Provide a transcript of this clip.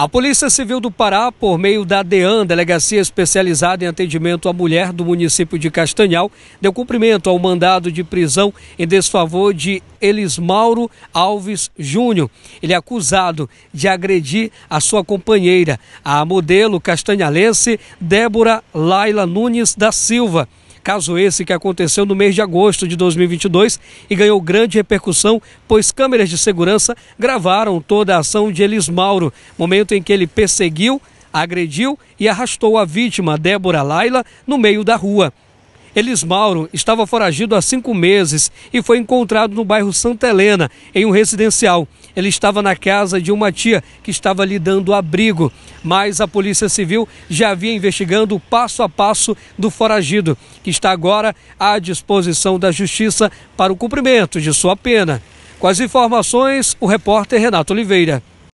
A Polícia Civil do Pará, por meio da DEAN, Delegacia Especializada em Atendimento à Mulher do município de Castanhal, deu cumprimento ao mandado de prisão em desfavor de Elismauro Alves Júnior. Ele é acusado de agredir a sua companheira, a modelo castanhalense Débora Laila Nunes da Silva. Caso esse que aconteceu no mês de agosto de 2022 e ganhou grande repercussão, pois câmeras de segurança gravaram toda a ação de Elis Mauro, momento em que ele perseguiu, agrediu e arrastou a vítima, Débora Laila, no meio da rua. Elis Mauro estava foragido há cinco meses e foi encontrado no bairro Santa Helena, em um residencial. Ele estava na casa de uma tia que estava lhe dando abrigo, mas a Polícia Civil já havia investigando o passo a passo do foragido, que está agora à disposição da Justiça para o cumprimento de sua pena. Com as informações, o repórter Renato Oliveira.